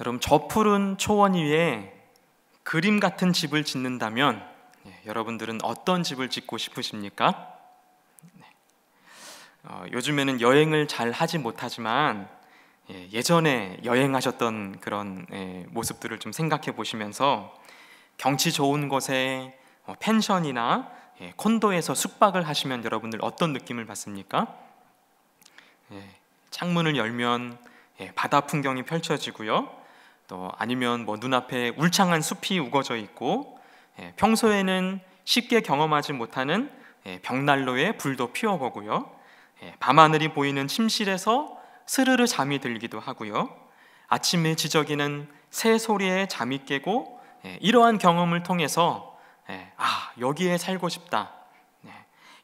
여러분 저 푸른 초원 위에 그림 같은 집을 짓는다면 예, 여러분들은 어떤 집을 짓고 싶으십니까? 네. 어, 요즘에는 여행을 잘 하지 못하지만 예, 전에 여행하셨던 그런 예, 모습들을 좀 생각해 보시면서 경치 좋은 곳에 어, 펜션이나 예, 콘도에서 숙박을 하시면 여러분들 어떤 느낌을 받습니까? 창문을 열면 바다 풍경이 펼쳐지고요. 또 어, 아니면 뭐 눈앞에 울창한 숲이 우거져 있고 예, 평소에는 쉽게 경험하지 못하는 예, 벽난로에 불도 피워보고요 예, 밤하늘이 보이는 침실에서 스르르 잠이 들기도 하고요. 아침에 지저귀는 새 소리에 잠이 깨고 이러한 경험을 통해서 아 여기에 살고 싶다. 네,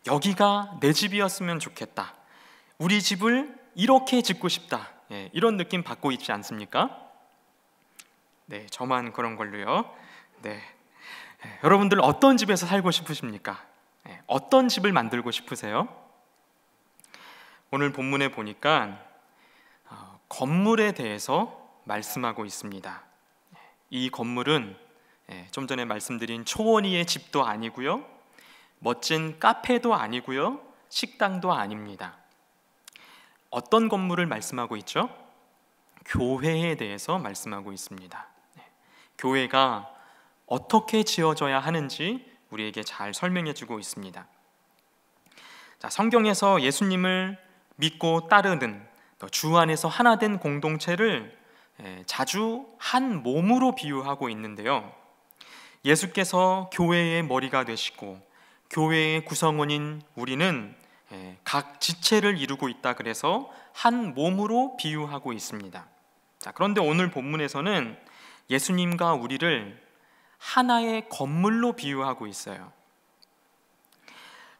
여기가 내 집이었으면 좋겠다. 우리 집을 이렇게 짓고 싶다. 이런 느낌 받고 있지 않습니까? 네, 저만 그런 걸로요. 네. 예, 여러분들 어떤 집에서 살고 싶으십니까? 예, 어떤 집을 만들고 싶으세요? 오늘 본문에 보니까 어, 건물에 대해서 말씀하고 있습니다. 예, 이 건물은 좀 전에 말씀드린 초원이의 집도 아니고요. 멋진 카페도 아니고요. 식당도 아닙니다. 어떤 건물을 말씀하고 있죠? 교회에 대해서 말씀하고 있습니다. 교회가 어떻게 지어져야 하는지 우리에게 잘 설명해 주고 있습니다. 자, 성경에서 예수님을 믿고 따르는 주 안에서 하나 된 공동체를 예, 자주 한 몸으로 비유하고 있는데요. 예수께서 교회의 머리가 되시고 교회의 구성원인 우리는 예, 각 지체를 이루고 있다 그래서 한 몸으로 비유하고 있습니다. 자, 그런데 오늘 본문에서는 예수님과 우리를 하나의 건물로 비유하고 있어요.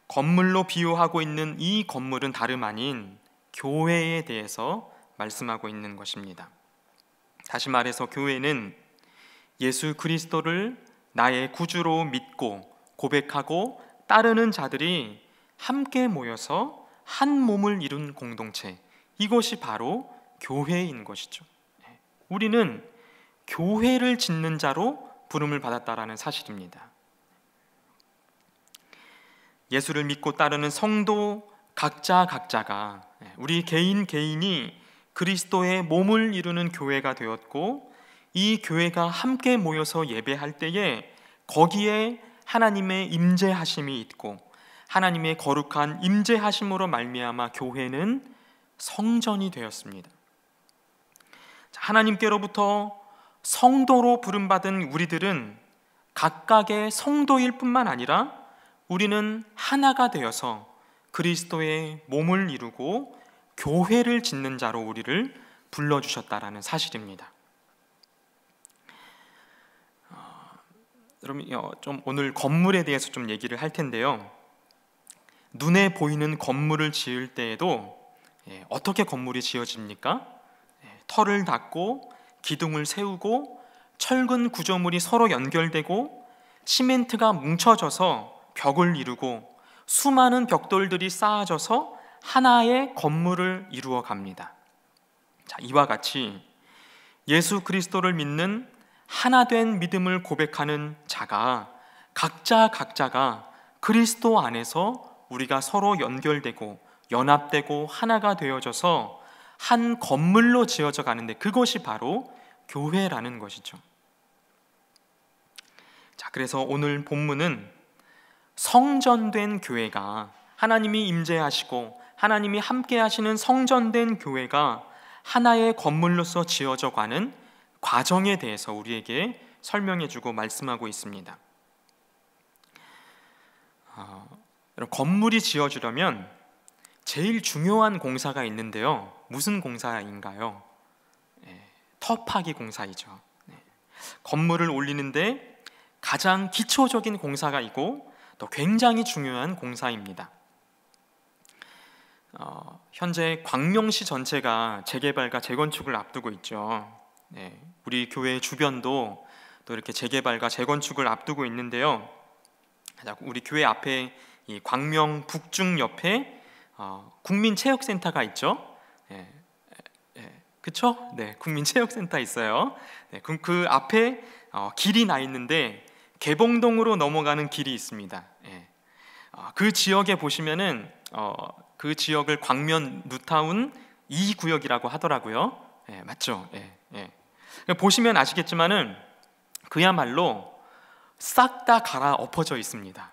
건물로 비유하고 있는 이 건물은 다름 아닌 교회에 대해서 말씀하고 있는 것입니다. 다시 말해서 교회는 예수 그리스도를 나의 구주로 믿고 고백하고 따르는 자들이 함께 모여서 한 몸을 이룬 공동체 이것이 바로 교회인 것이죠. 우리는 교회를 짓는 자로 부름을 받았다라는 사실입니다. 예수를 믿고 따르는 성도 각자 각자가 예, 우리 개인 개인이 그리스도의 몸을 이루는 교회가 되었고 이 교회가 함께 모여서 예배할 때에 거기에 하나님의 임재하심이 있고 하나님의 거룩한 임재하심으로 말미암아 교회는 성전이 되었습니다. 하나님께로부터 성도로 부름받은 우리들은 각각의 성도일 뿐만 아니라 우리는 하나가 되어서 그리스도의 몸을 이루고 교회를 짓는 자로 우리를 불러주셨다라는 사실입니다. 어, 여러분, 어, 좀 오늘 건물에 대해서 좀 얘기를 할 텐데요. 눈에 보이는 건물을 지을 때에도 예, 어떻게 건물이 지어집니까? 예, 털을 닦고 기둥을 세우고 철근 구조물이 서로 연결되고 시멘트가 뭉쳐져서 벽을 이루고 수많은 벽돌들이 쌓아져서 하나의 건물을 이루어 갑니다. 자, 이와 같이 예수 그리스도를 믿는 하나된 믿음을 고백하는 자가 각자 각자가 그리스도 안에서 우리가 서로 연결되고 연합되고 하나가 되어져서 한 건물로 지어져 가는데 그것이 바로 교회라는 것이죠. 자, 그래서 오늘 본문은 성전된 교회가 하나님이 임재하시고 하나님이 함께 하시는 성전된 교회가 하나의 건물로서 지어져 가는 과정에 대해서 우리에게 설명해 주고 말씀하고 있습니다. 어, 건물이 지어지려면 제일 중요한 공사가 있는데요. 무슨 공사인가요? 네, 터파기 공사이죠. 네. 건물을 올리는데 가장 기초적인 공사가 이고 또 굉장히 중요한 공사입니다. 어, 현재 광명시 전체가 재개발과 재건축을 앞두고 있죠. 네, 우리 교회 주변도 또 이렇게 재개발과 재건축을 앞두고 있는데요. 우리 교회 앞에 광명 북중 옆에 어, 국민체육센터가 있죠. 예, 예, 예, 그쵸? 네, 국민체육센터 있어요. 네, 그그 그 앞에 어, 길이 나 있는데 개봉동으로 넘어가는 길이 있습니다. 예. 어, 그 지역에 보시면은 어, 그 지역을 광면 누타운 2 구역이라고 하더라고요. 예, 맞죠? 예, 그러니까 보시면 아시겠지만은 그야말로 싹다 갈아 엎어져 있습니다.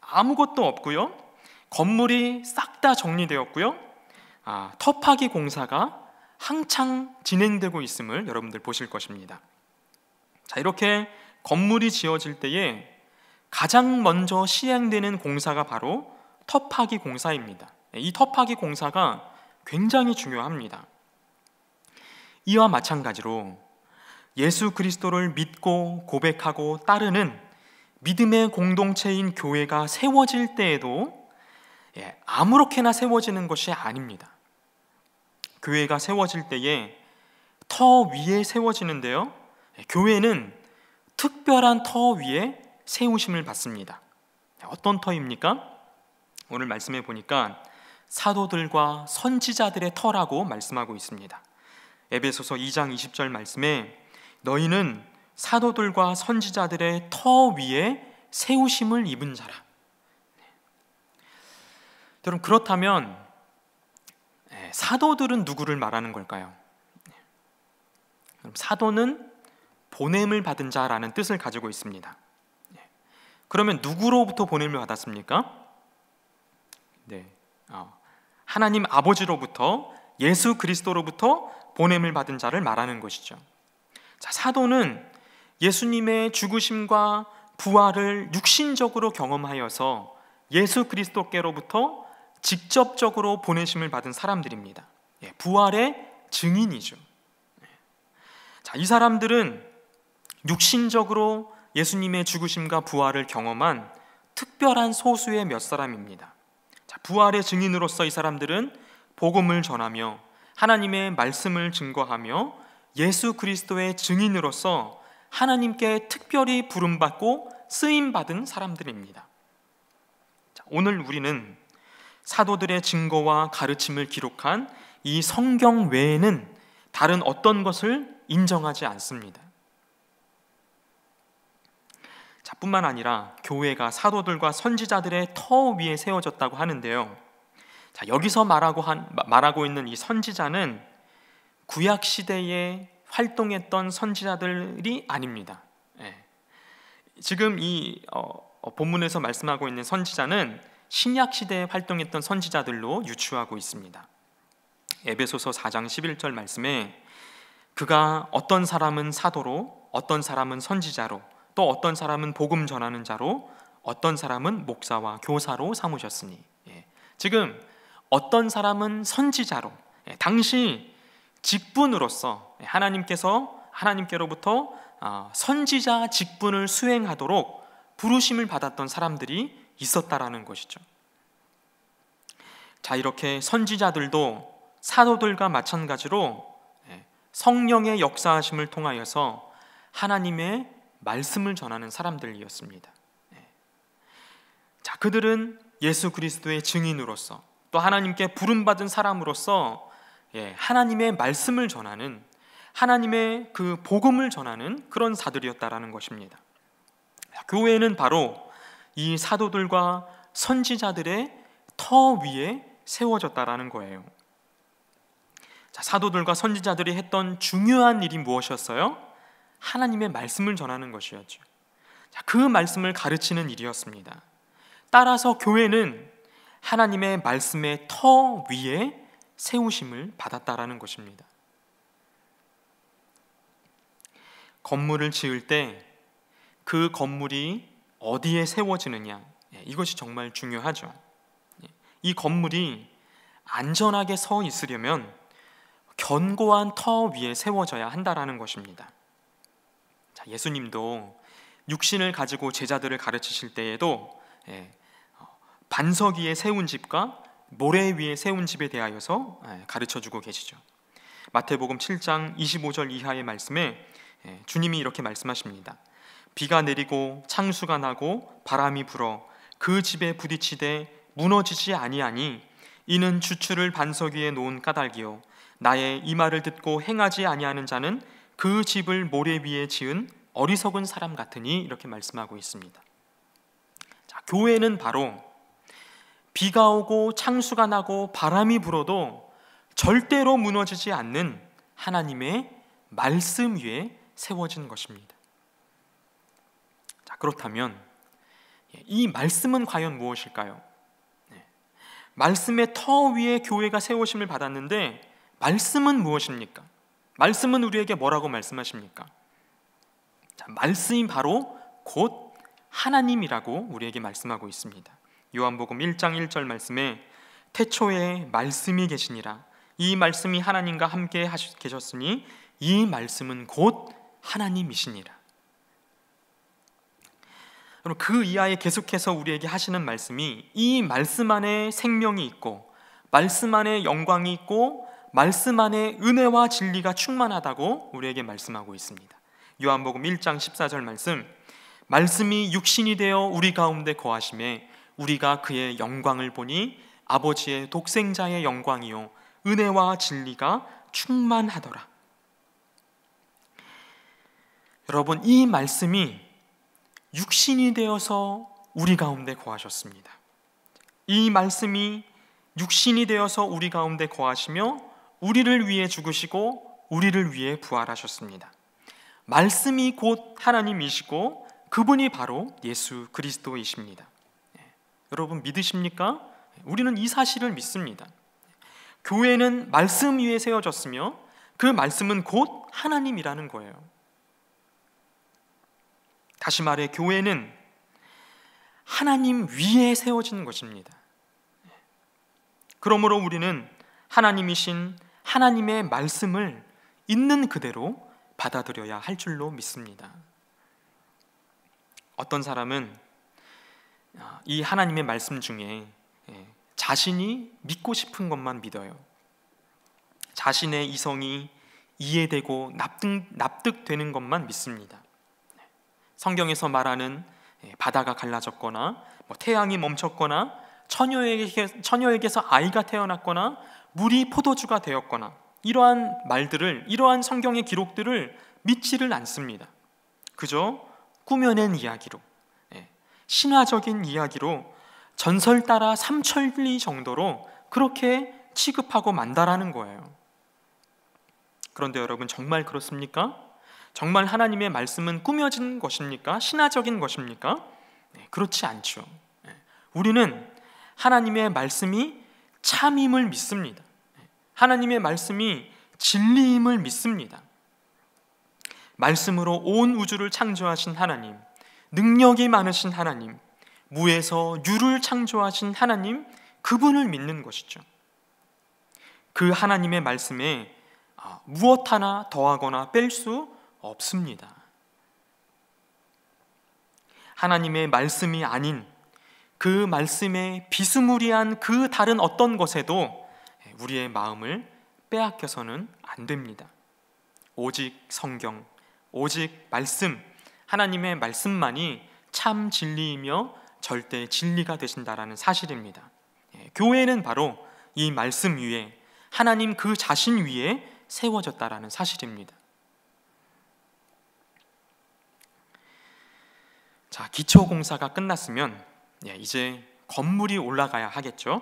아무것도 없고요. 건물이 싹 다 정리되었고요. 아, 터파기 공사가 한창 진행되고 있음을 여러분들 보실 것입니다. 자, 이렇게 건물이 지어질 때에 가장 먼저 시행되는 공사가 바로 터파기 공사입니다. 네, 이 터파기 공사가 굉장히 중요합니다. 이와 마찬가지로 예수 그리스도를 믿고 고백하고 따르는 믿음의 공동체인 교회가 세워질 때에도 예, 아무렇게나 세워지는 것이 아닙니다. 교회가 세워질 때에 터 위에 세워지는데요. 예, 교회는 특별한 터 위에 세우심을 받습니다. 예, 어떤 터입니까? 오늘 말씀해 보니까 사도들과 선지자들의 터라고 말씀하고 있습니다. 에베소서 2장 20절 말씀에 너희는 사도들과 선지자들의 터 위에 세우심을 입은 자라. 여러분 그렇다면 예, 사도들은 누구를 말하는 걸까요? 사도는 보냄을 받은 자라는 뜻을 가지고 있습니다. 예. 그러면 누구로부터 보냄을 받았습니까? 네, 어, 하나님 아버지로부터 예수 그리스도로부터 보냄을 받은 자를 말하는 것이죠. 자, 사도는 예수님의 죽으심과 부활을 육신적으로 경험하여서 예수 그리스도께로부터 직접적으로 보내심을 받은 사람들입니다. 예, 부활의 증인이죠. 예. 자, 이 사람들은 육신적으로 예수님의 죽으심과 부활을 경험한 특별한 소수의 몇 사람입니다. 자, 부활의 증인으로서 이 사람들은 복음을 전하며 하나님의 말씀을 증거하며 예수 그리스도의 증인으로서 하나님께 특별히 부름받고 쓰임받은 사람들입니다. 자, 오늘 우리는 사도들의 증거와 가르침을 기록한 이 성경 외에는 다른 어떤 것을 인정하지 않습니다. 자, 뿐만 아니라 교회가 사도들과 선지자들의 터 위에 세워졌다고 하는데요. 자, 여기서 말하고 한 말하고 있는 이 선지자는 구약 시대에 활동했던 선지자들이 아닙니다. 예. 지금 이 어, 어 본문에서 말씀하고 있는 선지자는 신약 시대에 활동했던 선지자들로 유추하고 있습니다. 에베소서 4장 11절 말씀에 그가 어떤 사람은 사도로 어떤 사람은 선지자로 또 어떤 사람은 복음 전하는 자로 어떤 사람은 목사와 교사로 삼으셨으니 예. 지금 어떤 사람은 선지자로 예. 당시 직분으로서 예, 하나님께서 하나님께로부터 어, 선지자 직분을 수행하도록 부르심을 받았던 사람들이 있었다라는 것이죠. 자, 이렇게 선지자들도 사도들과 마찬가지로 예, 성령의 역사하심을 통하여서 하나님의 말씀을 전하는 사람들이었습니다. 예. 자, 그들은 예수 그리스도의 증인으로서 또 하나님께 부름받은 사람으로서 예, 하나님의 말씀을 전하는 하나님의 그 복음을 전하는 그런 자들이었다라는 것입니다. 교회는 그 바로 이 사도들과 선지자들의 터 위에 세워졌다라는 거예요. 자, 사도들과 선지자들이 했던 중요한 일이 무엇이었어요? 하나님의 말씀을 전하는 것이었죠. 자, 그 말씀을 가르치는 일이었습니다. 따라서 교회는 하나님의 말씀의 터 위에 세우심을 받았다라는 것입니다. 건물을 지을 때 그 건물이 어디에 세워지느냐 예, 이것이 정말 중요하죠. 예, 이 건물이 안전하게 서 있으려면 견고한 터 위에 세워져야 한다라는 것입니다. 자, 예수님도 육신을 가지고 제자들을 가르치실 때에도 예, 어, 반석 위에 세운 집과 모래 위에 세운 집에 대하여서 가르쳐 주고 계시죠. 마태복음 7장 25절 이하의 말씀에 주님이 이렇게 말씀하십니다. 비가 내리고 창수가 나고 바람이 불어 그 집에 부딪히되 무너지지 아니하니 이는 주추를 반석 위에 놓은 까닭이요 나의 이 말을 듣고 행하지 아니하는 자는 그 집을 모래 위에 지은 어리석은 사람 같으니 이렇게 말씀하고 있습니다. 자, 교회는 바로 비가 오고 창수가 나고 바람이 불어도 절대로 무너지지 않는 하나님의 말씀 위에 세워진 것입니다. 그렇다면 예, 이 말씀은 과연 무엇일까요? 네. 말씀의 터 위에 교회가 세우심을 받았는데 말씀은 무엇입니까? 말씀은 우리에게 뭐라고 말씀하십니까? 자, 말씀이 바로 곧 하나님이라고 우리에게 말씀하고 있습니다. 요한복음 1장 1절 말씀에 태초에 말씀이 계시니라 이 말씀이 하나님과 함께 계셨으니 이 말씀은 곧 하나님이시니라. 그럼 그 이하에 계속해서 우리에게 하시는 말씀이 이 말씀 안에 생명이 있고 말씀 안에 영광이 있고 말씀 안에 은혜와 진리가 충만하다고 우리에게 말씀하고 있습니다. 요한복음 1장 14절 말씀 말씀이 육신이 되어 우리 가운데 거하심에 우리가 그의 영광을 보니 아버지의 독생자의 영광이요 은혜와 진리가 충만하더라. 여러분 이 말씀이 육신이 되어서 우리 가운데 거하셨습니다. 이 말씀이 육신이 되어서 우리 가운데 거하시며 우리를 위해 죽으시고 우리를 위해 부활하셨습니다. 말씀이 곧 하나님이시고 그분이 바로 예수 그리스도이십니다. 예, 여러분 믿으십니까? 우리는 이 사실을 믿습니다. 교회는 말씀 위에 세워졌으며 그 말씀은 곧 하나님이라는 거예요. 다시 말해 교회는 하나님 위에 세워진 것입니다. 그러므로 우리는 하나님이신 하나님의 말씀을 있는 그대로 받아들여야 할 줄로 믿습니다. 어떤 사람은 아, 이 하나님의 말씀 중에 예, 자신이 믿고 싶은 것만 믿어요. 자신의 이성이 이해되고 납득, 납득되는 것만 믿습니다. 성경에서 말하는 예, 바다가 갈라졌거나 뭐 태양이 멈췄거나 처녀에게, 처녀에게서 아이가 태어났거나 물이 포도주가 되었거나 이러한 말들을 이러한 성경의 기록들을 믿지를 않습니다. 그저 꾸며낸 이야기로 예, 신화적인 이야기로 전설 따라 삼천리 정도로 그렇게 취급하고 만다라는 거예요. 그런데 여러분 정말 그렇습니까? 정말 하나님의 말씀은 꾸며진 것입니까? 신화적인 것입니까? 네, 그렇지 않죠. 네, 우리는 하나님의 말씀이 참임을 믿습니다. 네, 하나님의 말씀이 진리임을 믿습니다. 말씀으로 온 우주를 창조하신 하나님, 능력이 많으신 하나님, 무에서 유를 창조하신 하나님, 그분을 믿는 것이죠. 그 하나님의 말씀에 아, 무엇 하나 더하거나 뺄수 없습니다. 하나님의 말씀이 아닌 그말씀에 비스무리한 그 다른 어떤 것에도 우리의 마음을 빼앗겨서는 안 됩니다. 오직 성경, 오직 말씀, 하나님의 말씀만이 참 진리이며 절대 진리가 되신다라는 사실입니다. 예, 교회는 바로 이 말씀 위에 하나님 그 자신 위에 세워졌다라는 사실입니다. 자, 기초 공사가 끝났으면 예, 이제 건물이 올라가야 하겠죠.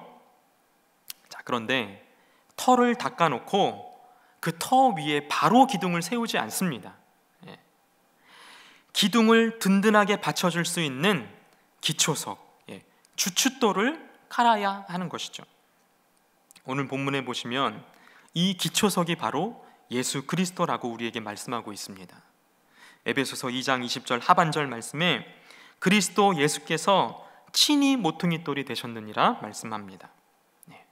자, 그런데 터를 닦아 놓고 그 터 위에 바로 기둥을 세우지 않습니다. 예. 기둥을 든든하게 받쳐 줄수 있는 기초석, 예. 주춧돌을 깔아야 하는 것이죠. 오늘 본문에 보시면 이 기초석이 바로 예수 그리스도라고 우리에게 말씀하고 있습니다. 에베소서 2장 20절 하반절 말씀에 그리스도 예수께서 친히 모퉁이 돌이 되셨느니라 말씀합니다. 네.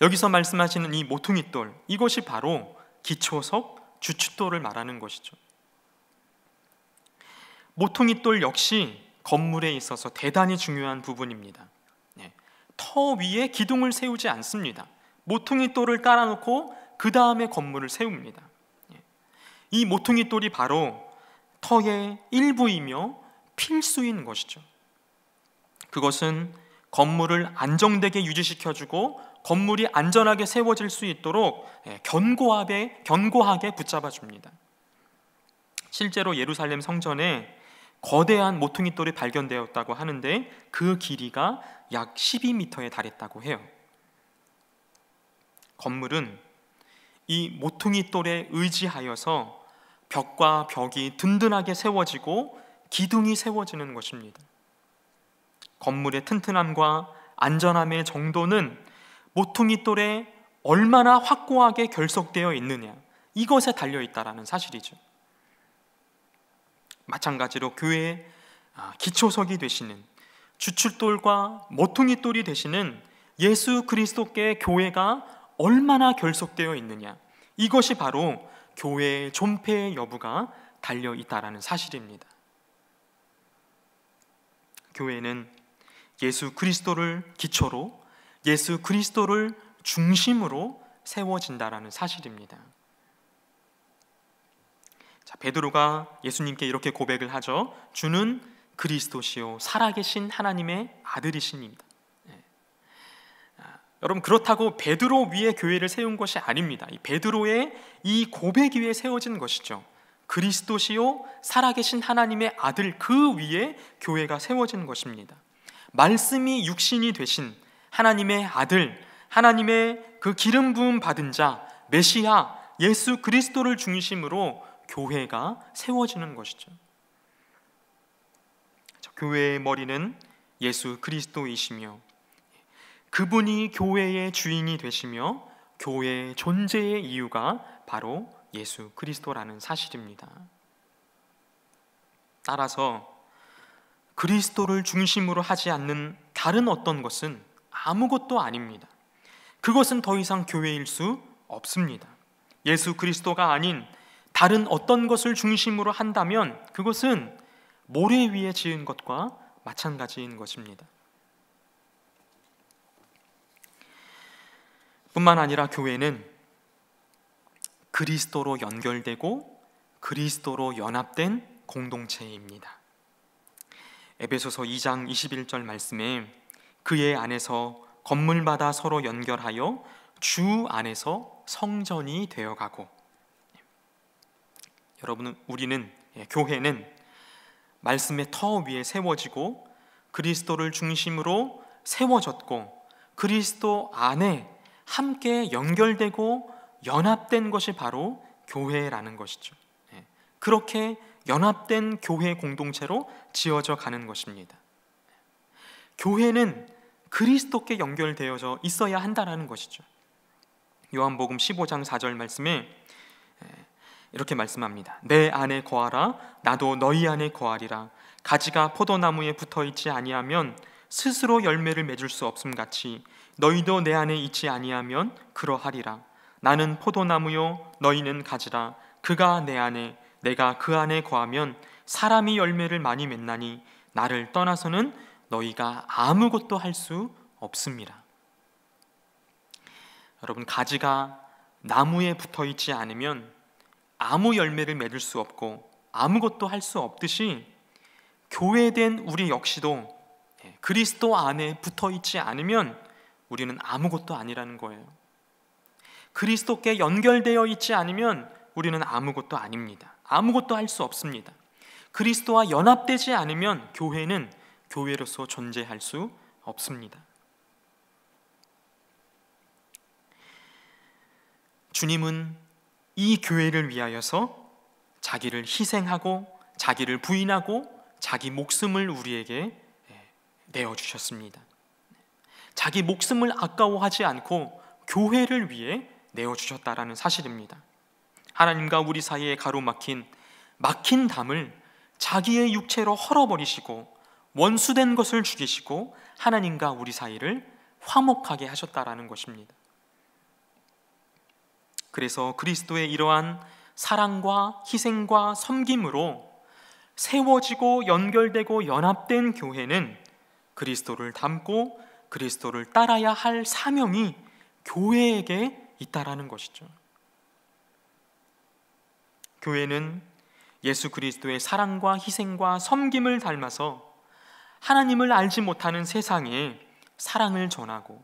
여기서 말씀하시는 이 모퉁이 돌 이것이 바로 기초석 주춧돌을 말하는 것이죠. 모퉁이 돌 역시 건물에 있어서 대단히 중요한 부분입니다. 네. 터 위에 기둥을 세우지 않습니다. 모퉁이 돌을 깔아놓고 그 다음에 건물을 세웁니다. 네. 이 모퉁이 돌이 바로 터의 일부이며 필수인 것이죠. 그것은 건물을 안정되게 유지시켜주고 건물이 안전하게 세워질 수 있도록 예, 견고하게, 견고하게 붙잡아줍니다. 실제로 예루살렘 성전에 거대한 모퉁이 돌이 발견되었다고 하는데 그 길이가 약 12m에 달했다고 해요. 건물은 이 모퉁이 돌에 의지하여서 벽과 벽이 든든하게 세워지고 기둥이 세워지는 것입니다. 건물의 튼튼함과 안전함의 정도는 모퉁이 돌에 얼마나 확고하게 결속되어 있느냐 이것에 달려 있다라는 사실이죠. 마찬가지로 교회의 아, 기초석이 되시는 주춧돌과 모퉁이 돌이 되시는 예수 그리스도께 교회가 얼마나 결속되어 있느냐 이것이 바로 교회의 존폐 여부가 달려 있다라는 사실입니다. 교회는 예수 그리스도를 기초로 예수 그리스도를 중심으로 세워진다라는 사실입니다. 자, 베드로가 예수님께 이렇게 고백을 하죠. 주는 그리스도시요 살아계신 하나님의 아들이십니다. 네. 아, 여러분 그렇다고 베드로 위에 교회를 세운 것이 아닙니다. 베드로의 이 고백 위에 세워진 것이죠. 그리스도시요 살아계신 하나님의 아들 그 위에 교회가 세워진 것입니다. 말씀이 육신이 되신 하나님의 아들, 하나님의 그 기름 부음 받은 자 메시아 예수 그리스도를 중심으로 교회가 세워지는 것이죠. 교회의 머리는 예수 그리스도이시며 그분이 교회의 주인이 되시며 교회의 존재의 이유가 바로 예수 그리스도라는 사실입니다. 따라서 그리스도를 중심으로 하지 않는 다른 어떤 것은 아무것도 아닙니다. 그것은 더 이상 교회일 수 없습니다. 예수 그리스도가 아닌 다른 어떤 것을 중심으로 한다면 그것은 모래 위에 지은 것과 마찬가지인 것입니다. 뿐만 아니라 교회는 그리스도로 연결되고 그리스도로 연합된 공동체입니다. 에베소서 2장 21절 말씀에 그의 안에서 건물마다 서로 연결하여 주 안에서 성전이 되어가고 여러분 우리는 예, 교회는 말씀의 터 위에 세워지고 그리스도를 중심으로 세워졌고 그리스도 안에 함께 연결되고 연합된 것이 바로 교회라는 것이죠. 예. 그렇게 연합된 교회 공동체로 지어져 가는 것입니다. 교회는 그리스도께 연결되어져 있어야 한다라는 것이죠. 요한복음 15장 4절 말씀에 예, 이렇게 말씀합니다. 내 안에 거하라 나도 너희 안에 거하리라. 가지가 포도나무에 붙어 있지 아니하면 스스로 열매를 맺을 수 없음 같이 너희도 내 안에 있지 아니하면 그러하리라. 나는 포도나무요 너희는 가지라 그가 내 안에 내가 그 안에 거하면 사람이 열매를 많이 맺나니 나를 떠나서는 너희가 아무것도 할 수 없습니다. 여러분 가지가 나무에 붙어 있지 않으면 아무 열매를 맺을 수 없고 아무것도 할 수 없듯이 교회된 우리 역시도 예, 그리스도 안에 붙어 있지 않으면 우리는 아무것도 아니라는 거예요. 그리스도께 연결되어 있지 않으면 우리는 아무것도 아닙니다. 아무것도 할 수 없습니다. 그리스도와 연합되지 않으면 교회는 교회로서 존재할 수 없습니다. 주님은 이 교회를 위하여서 자기를 희생하고 자기를 부인하고 자기 목숨을 우리에게 예, 내어 주셨습니다. 자기 목숨을 아까워하지 않고 교회를 위해 내어주셨다라는 사실입니다. 하나님과 우리 사이에 가로막힌 막힌 담을 자기의 육체로 헐어버리시고 원수된 것을 죽이시고 하나님과 우리 사이를 화목하게 하셨다라는 것입니다. 그래서 그리스도의 이러한 사랑과 희생과 섬김으로 세워지고 연결되고 연합된 교회는 그리스도를 닮고 그리스도를 따라야 할 사명이 교회에게 있다라는 것이죠. 교회는 예수 그리스도의 사랑과 희생과 섬김을 닮아서 하나님을 알지 못하는 세상에 사랑을 전하고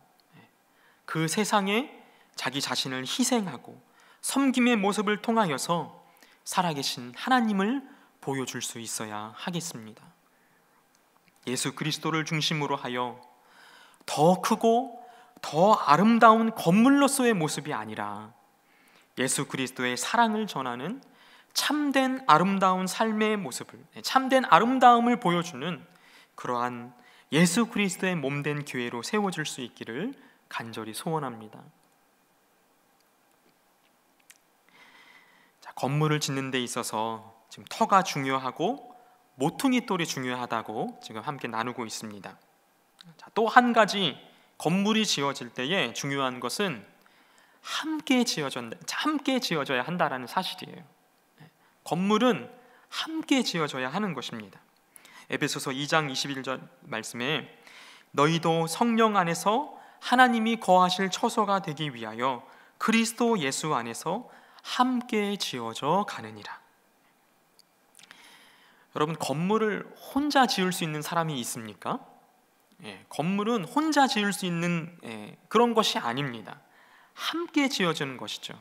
그 세상에 자기 자신을 희생하고 섬김의 모습을 통하여서 살아계신 하나님을 보여줄 수 있어야 하겠습니다. 예수 그리스도를 중심으로 하여 더 크고 더 아름다운 건물로서의 모습이 아니라 예수 그리스도의 사랑을 전하는 참된 아름다운 삶의 모습을 네, 참된 아름다움을 보여주는 그러한 예수 그리스도의 몸된 교회로 세워질 수 있기를 간절히 소원합니다. 자, 건물을 짓는 데 있어서 지금 터가 중요하고 모퉁이 돌이 중요하다고 지금 함께 나누고 있습니다. 또 한 가지 건물이 지어질 때에 중요한 것은 함께 지어졌 함께 지어져야 한다라는 사실이에요. 네. 건물은 함께 지어져야 하는 것입니다. 에베소서 2장 21절 말씀에 너희도 성령 안에서 하나님이 거하실 처소가 되기 위하여 그리스도 예수 안에서 함께 지어져 가느니라. 여러분 건물을 혼자 지을 수 있는 사람이 있습니까? 예, 건물은 혼자 지을 수 있는 예, 그런 것이 아닙니다. 함께 지어지는 것이죠.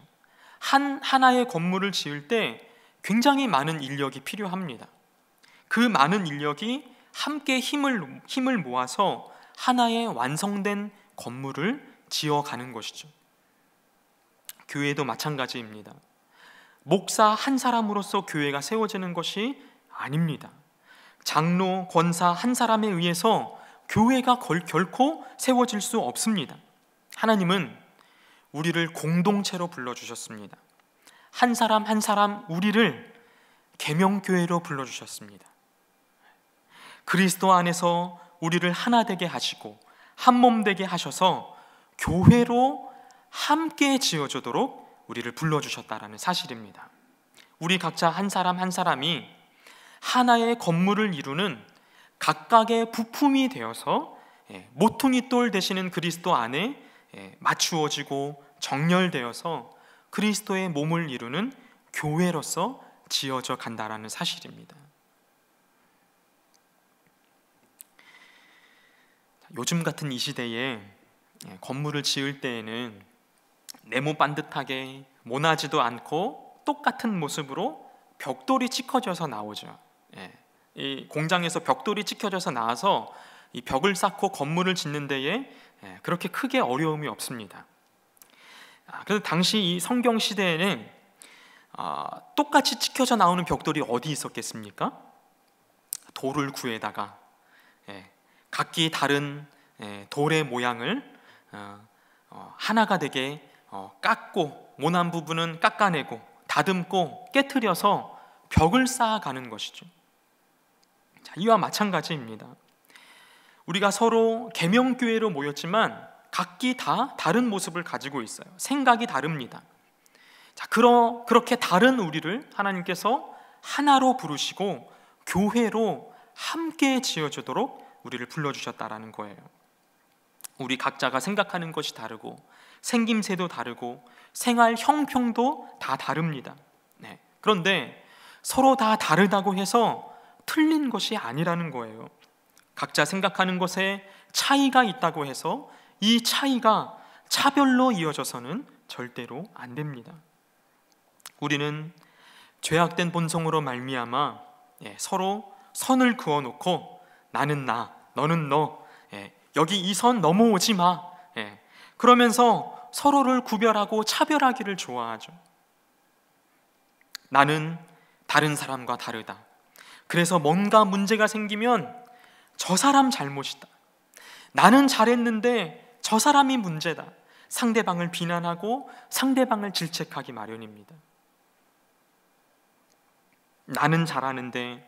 한 하나의 건물을 지을 때 굉장히 많은 인력이 필요합니다. 그 많은 인력이 함께 힘을 힘을 모아서 하나의 완성된 건물을 지어가는 것이죠. 교회도 마찬가지입니다. 목사 한 사람으로서 교회가 세워지는 것이 아닙니다. 장로, 권사 한 사람에 의해서 교회가 결코 세워질 수 없습니다. 하나님은 우리를 공동체로 불러주셨습니다. 한 사람 한 사람 우리를 계명교회로 불러주셨습니다. 그리스도 안에서 우리를 하나 되게 하시고 한 몸 되게 하셔서 교회로 함께 지어주도록 우리를 불러주셨다라는 사실입니다. 우리 각자 한 사람 한 사람이 하나의 건물을 이루는 각각의 부품이 되어서 예, 모퉁이 돌 되시는 그리스도 안에 예, 맞추어지고 정렬되어서 그리스도의 몸을 이루는 교회로서 지어져 간다라는 사실입니다. 요즘 같은 이 시대에 예, 건물을 지을 때에는 네모 반듯하게 모나지도 않고 똑같은 모습으로 벽돌이 찍혀져서 나오죠. 예. 이 공장에서 벽돌이 찍혀져서 나와서 이 벽을 쌓고 건물을 짓는 데에 예, 그렇게 크게 어려움이 없습니다. 아, 그래서 당시 이 성경 시대에는 어, 똑같이 찢겨져 나오는 벽돌이 어디 있었겠습니까? 돌을 구해다가 예, 각기 다른 예, 돌의 모양을 어, 어, 하나가 되게 깎고 모난 부분은 깎아내고 다듬고 깨뜨려서 벽을 쌓아가는 것이죠. 이와 마찬가지입니다. 우리가 서로 계명 교회로 모였지만 각기 다 다른 모습을 가지고 있어요. 생각이 다릅니다. 자, 그러 그렇게 다른 우리를 하나님께서 하나로 부르시고 교회로 함께 지어주도록 우리를 불러주셨다라는 거예요. 우리 각자가 생각하는 것이 다르고 생김새도 다르고 생활 형평도 다 다릅니다. 네. 그런데 서로 다 다르다고 해서 틀린 것이 아니라는 거예요. 각자 생각하는 것에 차이가 있다고 해서 이 차이가 차별로 이어져서는 절대로 안 됩니다. 우리는 죄악된 본성으로 말미암아 예, 서로 선을 그어 놓고 나는 나, 너는 너, 예, 여기 이 선 넘어오지 마. 예, 그러면서 서로를 구별하고 차별하기를 좋아하죠. 나는 다른 사람과 다르다. 그래서 뭔가 문제가 생기면 저 사람 잘못이다. 나는 잘했는데 저 사람이 문제다. 상대방을 비난하고 상대방을 질책하기 마련입니다. 나는 잘하는데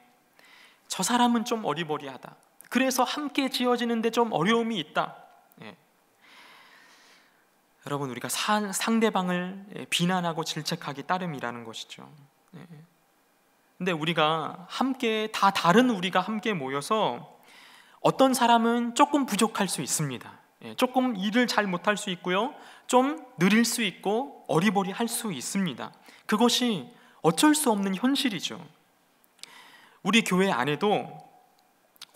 저 사람은 좀 어리버리하다. 그래서 함께 지어지는데 좀 어려움이 있다. 예. 여러분 우리가 사, 상대방을 예, 비난하고 질책하기 따름이라는 것이죠. 예. 근데 우리가 함께 다 다른 우리가 함께 모여서 어떤 사람은 조금 부족할 수 있습니다. 예, 조금 일을 잘 못할 수 있고요. 좀 느릴 수 있고 어리버리 할 수 있습니다. 그것이 어쩔 수 없는 현실이죠. 우리 교회 안에도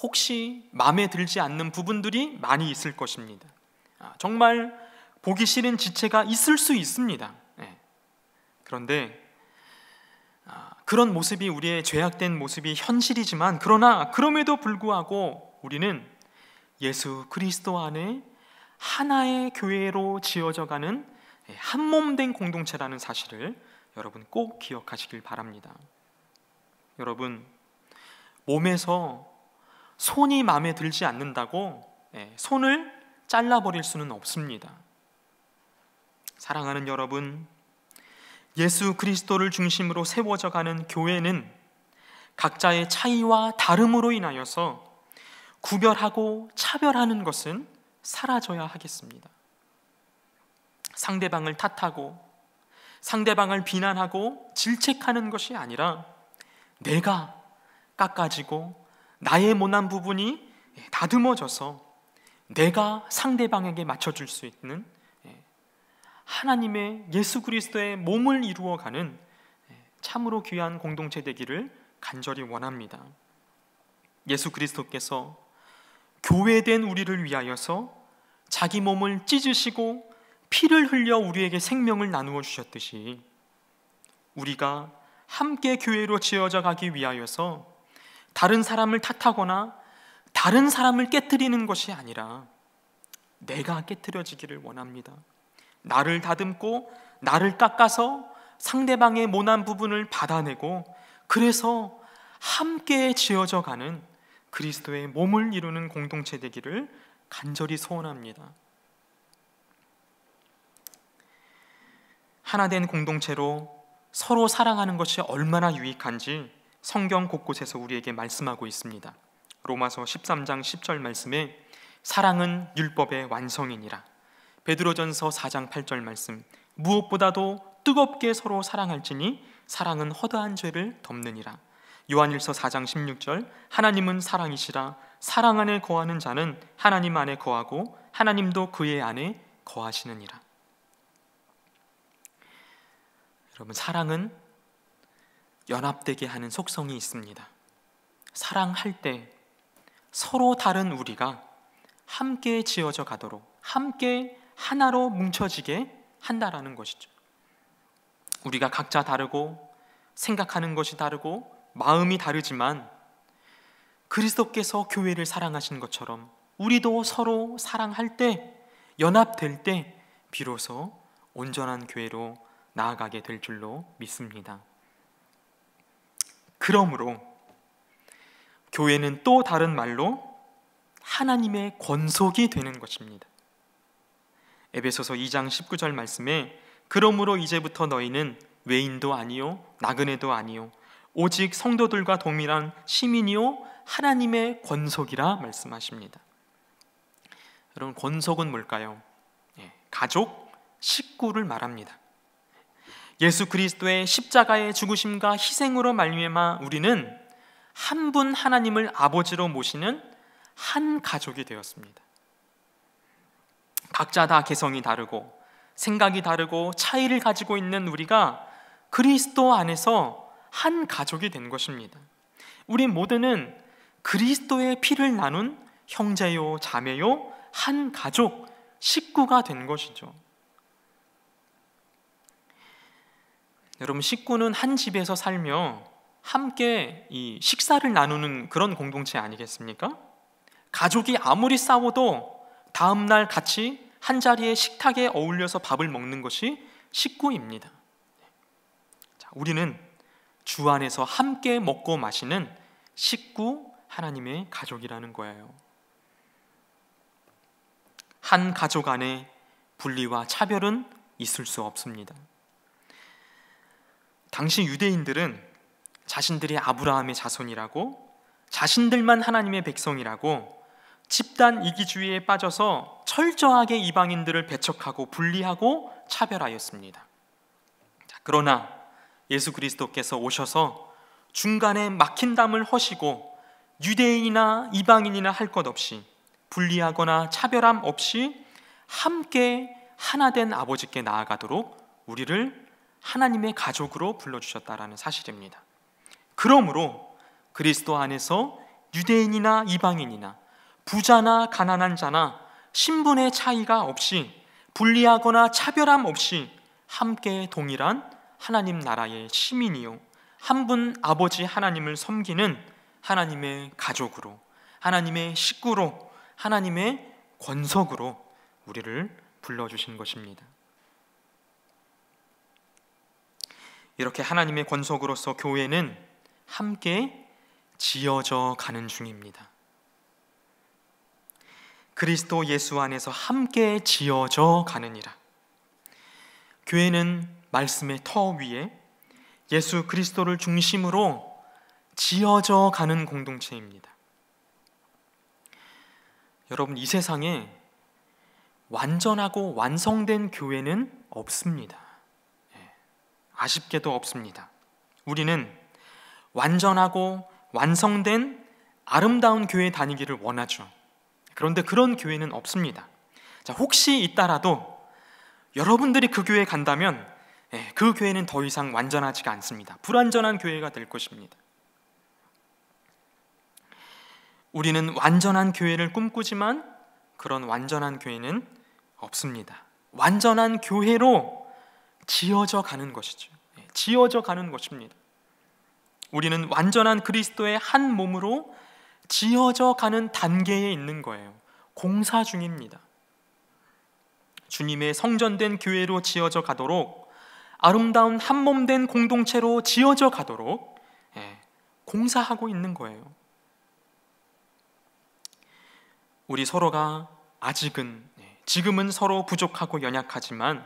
혹시 마음에 들지 않는 부분들이 많이 있을 것입니다. 아, 정말 보기 싫은 지체가 있을 수 있습니다. 예. 그런데 그런 모습이 우리의 죄악된 모습이 현실이지만 그러나 그럼에도 불구하고 우리는 예수 그리스도 안에 하나의 교회로 지어져 가는 한 몸 된 공동체라는 사실을 여러분 꼭 기억하시길 바랍니다. 여러분 몸에서 손이 마음에 들지 않는다고 예, 손을 잘라 버릴 수는 없습니다. 사랑하는 여러분 예수 그리스도를 중심으로 세워져 가는 교회는 각자의 차이와 다름으로 인하여서 구별하고 차별하는 것은 사라져야 하겠습니다. 상대방을 탓하고 상대방을 비난하고 질책하는 것이 아니라 내가 깎아지고 나의 모난 부분이 다듬어져서 내가 상대방에게 맞춰줄 수 있는 하나님의 예수 그리스도의 몸을 이루어가는 예, 참으로 귀한 공동체 되기를 간절히 원합니다. 예수 그리스도께서 교회된 우리를 위하여서 자기 몸을 찢으시고 피를 흘려 우리에게 생명을 나누어 주셨듯이 우리가 함께 교회로 지어져 가기 위하여서 다른 사람을 탓하거나 다른 사람을 깨뜨리는 것이 아니라 내가 깨뜨려지기를 원합니다. 나를 다듬고 나를 깎아서 상대방의 모난 부분을 받아내고 그래서 함께 지어져 가는 그리스도의 몸을 이루는 공동체 되기를 간절히 소원합니다. 하나 된 공동체로 서로 사랑하는 것이 얼마나 유익한지 성경 곳곳에서 우리에게 말씀하고 있습니다. 로마서 13장 10절 말씀에 사랑은 율법의 완성이니라. 베드로전서 4장 8절 말씀 무엇보다도 뜨겁게 서로 사랑할지니 사랑은 허다한 죄를 덮느니라 요한일서 4장 16절 하나님은 사랑이시라 사랑 안에 거하는 자는 하나님 안에 거하고 하나님도 그의 안에 거하시느니라 여러분 사랑은 연합되게 하는 속성이 있습니다 사랑할 때 서로 다른 우리가 함께 지어져 가도록 함께 하나로 뭉쳐지게 한다라는 것이죠. 우리가 각자 다르고 생각하는 것이 다르고 마음이 다르지만 그리스도께서 교회를 사랑하신 것처럼 우리도 서로 사랑할 때 연합될 때 비로소 온전한 교회로 나아가게 될 줄로 믿습니다. 그러므로 교회는 또 다른 말로 하나님의 권속이 되는 것입니다. 에베소서 2장 19절 말씀에 그러므로 이제부터 너희는 외인도 아니요 나그네도 아니요 오직 성도들과 동일한 시민이요 하나님의 권속이라 말씀하십니다. 여러분 권속은 뭘까요? 예, 가족, 식구를 말합니다. 예수 그리스도의 십자가의 죽으심과 희생으로 말미암아 우리는 한 분 하나님을 아버지로 모시는 한 가족이 되었습니다. 각자 다 개성이 다르고 생각이 다르고 차이를 가지고 있는 우리가 그리스도 안에서 한 가족이 된 것입니다. 우리 모두는 그리스도의 피를 나눈 형제요 자매요 한 가족 식구가 된 것이죠. 여러분 식구는 한 집에서 살며 함께 이 식사를 나누는 그런 공동체 아니겠습니까? 가족이 아무리 싸워도 다음 날 같이 한 자리에 식탁에 어울려서 밥을 먹는 것이 식구입니다. 자, 우리는 주 안에서 함께 먹고 마시는 식구 하나님의 가족이라는 거예요. 한 가족 안에 분리와 차별은 있을 수 없습니다. 당시 유대인들은 자신들이 아브라함의 자손이라고 자신들만 하나님의 백성이라고 집단 이기주의에 빠져서 철저하게 이방인들을 배척하고 분리하고 차별하였습니다. 그러나 예수 그리스도께서 오셔서 중간에 막힌 담을 허시고 유대인이나 이방인이나 할 것 없이 분리하거나 차별함 없이 함께 하나 된 아버지께 나아가도록 우리를 하나님의 가족으로 불러주셨다라는 사실입니다. 그러므로 그리스도 안에서 유대인이나 이방인이나 부자나 가난한 자나 신분의 차이가 없이 분리하거나 차별함 없이 함께 동일한 하나님 나라의 시민이요 한 분 아버지 하나님을 섬기는 하나님의 가족으로 하나님의 식구로 하나님의 권석으로 우리를 불러 주신 것입니다. 이렇게 하나님의 권석으로서 교회는 함께 지어져 가는 중입니다. 그리스도 예수 안에서 함께 지어져 가느니라. 교회는 말씀의 터 위에 예수 그리스도를 중심으로 지어져 가는 공동체입니다. 여러분, 이 세상에 완전하고 완성된 교회는 없습니다. 예, 아쉽게도 없습니다. 우리는 완전하고 완성된 아름다운 교회 다니기를 원하죠. 그런데 그런 교회는 없습니다. 자, 혹시 있다라도 여러분들이 그 교회에 간다면 예, 그 교회는 더 이상 완전하지가 않습니다. 불완전한 교회가 될 것입니다. 우리는 완전한 교회를 꿈꾸지만 그런 완전한 교회는 없습니다. 완전한 교회로 지어져 가는 것이죠. 예, 지어져 가는 것입니다. 우리는 완전한 그리스도의 한 몸으로 지어져 가는 단계에 있는 거예요. 공사 중입니다. 주님의 성전된 교회로 지어져 가도록 아름다운 한몸된 공동체로 지어져 가도록 예, 공사하고 있는 거예요. 우리 서로가 아직은 예, 지금은 서로 부족하고 연약하지만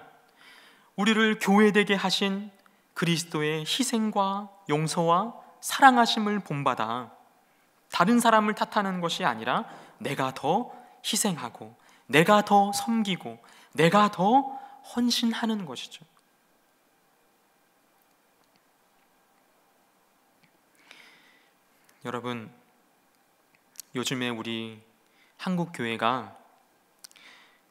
우리를 교회되게 하신 그리스도의 희생과 용서와 사랑하심을 본받아 다른 사람을 탓하는 것이 아니라 내가 더 희생하고 내가 더 섬기고 내가 더 헌신하는 것이죠. 여러분, 요즘에 우리 한국 교회가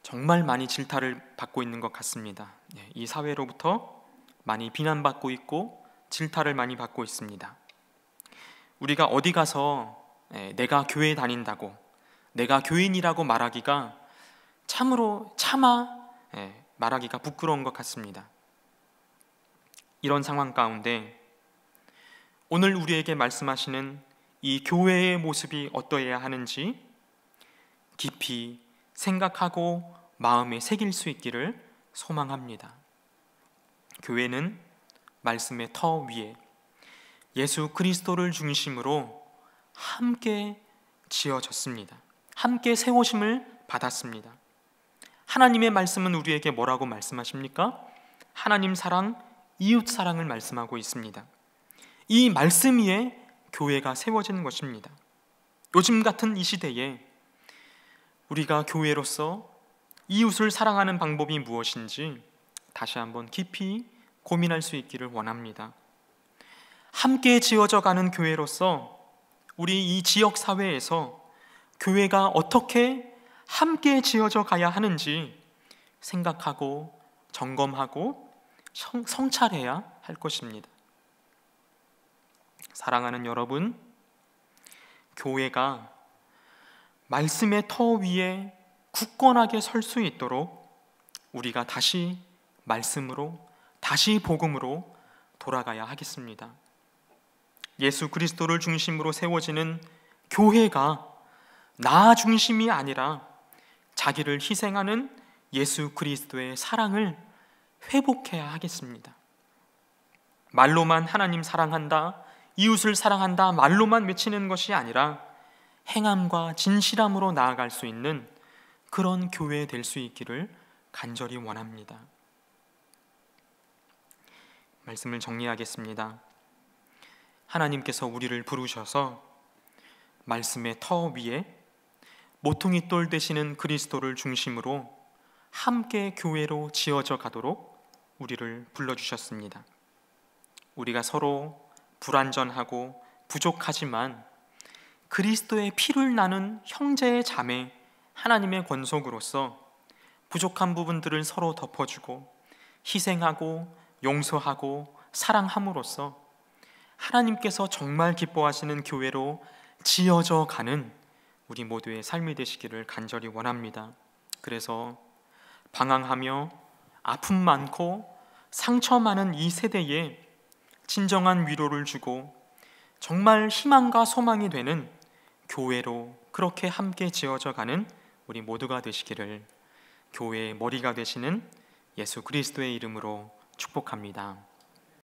정말 많이 질타를 받고 있는 것 같습니다. 네, 이 사회로부터 많이 비난받고 있고 질타를 많이 받고 있습니다. 우리가 어디 가서 예, 내가 교회 다닌다고 내가 교인이라고 말하기가 참으로 참아 예, 말하기가 부끄러운 것 같습니다. 이런 상황 가운데 오늘 우리에게 말씀하시는 이 교회의 모습이 어떠해야 하는지 깊이 생각하고 마음에 새길 수 있기를 소망합니다. 교회는 말씀의 터 위에 예수 그리스도를 중심으로 함께 지어졌습니다. 함께 세우심을 받았습니다. 하나님의 말씀은 우리에게 뭐라고 말씀하십니까? 하나님 사랑, 이웃 사랑을 말씀하고 있습니다. 이 말씀 위에 교회가 세워지는 것입니다. 요즘 같은 이 시대에 우리가 교회로서 이웃을 사랑하는 방법이 무엇인지 다시 한번 깊이 고민할 수 있기를 원합니다. 함께 지어져 가는 교회로서 우리 이 지역 사회에서 교회가 어떻게 함께 지어져 가야 하는지 생각하고 점검하고 성찰해야 할 것입니다. 사랑하는 여러분, 교회가 말씀의 터 위에 굳건하게 설 수 있도록 우리가 다시 말씀으로, 다시 복음으로 돌아가야 하겠습니다. 예수 그리스도를 중심으로 세워지는 교회가 나 중심이 아니라 자기를 희생하는 예수 그리스도의 사랑을 회복해야 하겠습니다. 말로만 하나님 사랑한다, 이웃을 사랑한다, 말로만 외치는 것이 아니라 행함과 진실함으로 나아갈 수 있는 그런 교회 될 수 있기를 간절히 원합니다. 말씀을 정리하겠습니다. 하나님께서 우리를 부르셔서 말씀의 터 위에 모퉁이 돌 되시는 그리스도를 중심으로 함께 교회로 지어져 가도록 우리를 불러주셨습니다. 우리가 서로 불완전하고 부족하지만 그리스도의 피를 나눈 형제의 자매 하나님의 권속으로서 부족한 부분들을 서로 덮어주고 희생하고 용서하고 사랑함으로써 하나님께서 정말 기뻐하시는 교회로 지어져 가는 우리 모두의 삶이 되시기를 간절히 원합니다. 그래서 방황하며 아픔 많고 상처 많은 이 세대에 진정한 위로를 주고 정말 희망과 소망이 되는 교회로 그렇게 함께 지어져 가는 우리 모두가 되시기를 교회의 머리가 되시는 예수 그리스도의 이름으로 축복합니다.